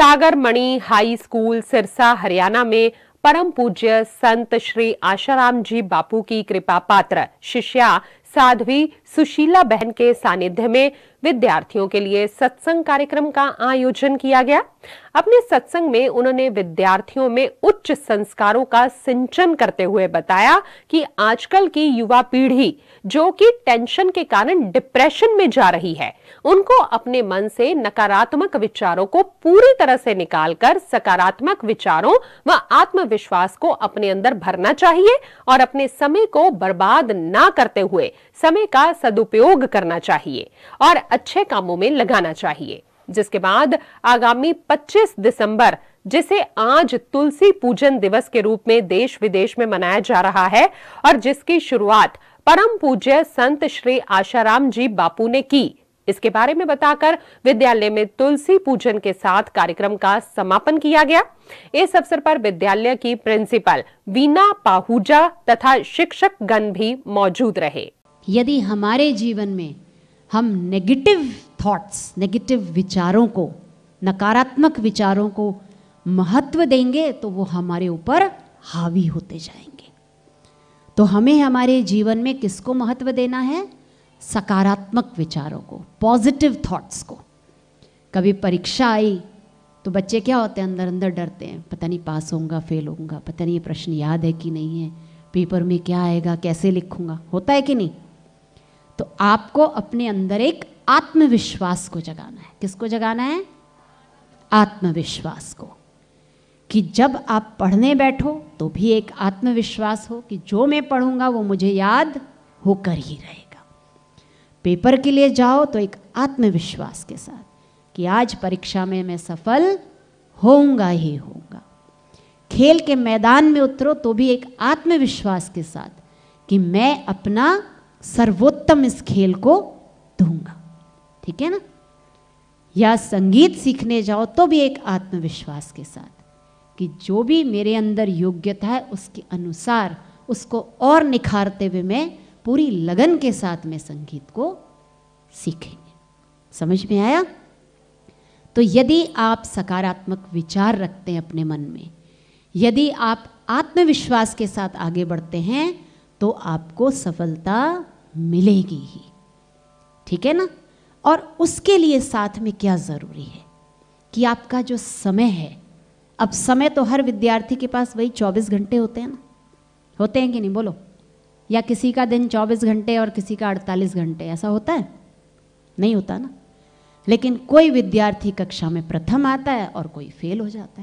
सागर Mani high school Sirsa Haryana में परम पूज्य संत श्री आशाराम जी बापू की कृपा पात्र शिष्या साध्वी सुशीला बहन के सानिध्य में विद्यार्थियों के लिए सत्संग कार्यक्रम का आयोजन किया गया अपने सत्संग में उन्होंने विद्यार्थियों में उच्च संस्कारों का सिंचन करते हुए बताया कि आजकल की युवा पीढ़ी जो कि टेंशन के कारण डिप्रेशन में जा रही है उनको अपने मन से नकारात्मक विचारों को पूरी तरह से निकालकर सकारात्मक विचारों व आत्मविश्वास को अपने अंदर भरना चाहिए और अपने समय को बर्बाद ना करते हुए समय का सदुपयोग करना चाहिए और अच्छे कामों में लगाना चाहिए जिसके बाद आगामी 25 दिसंबर जिसे आज तुलसी पूजन दिवस के रूप में देश विदेश में मनाया जा रहा है और जिसकी शुरुआत परम पूज्य संत श्री आशाराम जी बापू ने की इसके बारे में बताकर विद्यालय में तुलसी पूजन के साथ कार्यक्रम का समापन किया गया इस अवसर पर विद्यालय की प्रिंसिपल वीना पाहुजा तथा शिक्षक गण भी मौजूद रहे यदि हमारे जीवन में हम नेगेटिव थॉट्स नेगेटिव विचारों को नकारात्मक विचारों को महत्व देंगे तो वो हमारे ऊपर हावी होते जाएंगे तो हमें हमारे जीवन में किसको महत्व देना है सकारात्मक विचारों को पॉजिटिव थॉट्स को कभी परीक्षा आई तो बच्चे क्या होते हैं अंदर अंदर डरते हैं पता नहीं पास होऊंगा फेल होऊंगा पता नहीं ये प्रश्न याद है कि नहीं है पेपर में क्या आएगा कैसे लिखूंगा होता है कि नहीं तो आपको अपने अंदर एक आत्मविश्वास को जगाना है किसको जगाना है आत्मविश्वास को कि जब आप पढ़ने बैठो तो भी एक आत्मविश्वास हो कि जो मैं पढ़ूंगा वो मुझे याद होकर ही रहेगा पेपर के लिए जाओ तो एक आत्मविश्वास के साथ कि आज परीक्षा में मैं सफल होऊंगा ही होऊंगा खेल के मैदान में उतरो तो भी एक आत्मविश्वास के साथ कि मैं अपना सर्वोत्तम इस खेल को दूंगा ठीक है ना या संगीत सीखने जाओ तो भी एक आत्मविश्वास के साथ कि जो भी मेरे अंदर योग्यता है उसके अनुसार उसको और निखारते हुए मैं पूरी लगन के साथ मैं संगीत को सीखेंगे समझ में आया तो यदि आप सकारात्मक विचार रखते हैं अपने मन में यदि आप आत्मविश्वास के साथ आगे बढ़ते हैं तो आपको सफलता मिलेगी ही ठीक है ना और उसके लिए साथ में क्या ज़रूरी है कि आपका जो समय है अब समय तो हर विद्यार्थी के पास वही 24 घंटे होते हैं ना होते हैं कि नहीं बोलो या किसी का दिन 24 घंटे और किसी का 48 घंटे ऐसा होता है नहीं होता ना लेकिन कोई विद्यार्थी कक्षा में प्रथम आता है और कोई फेल हो जाता है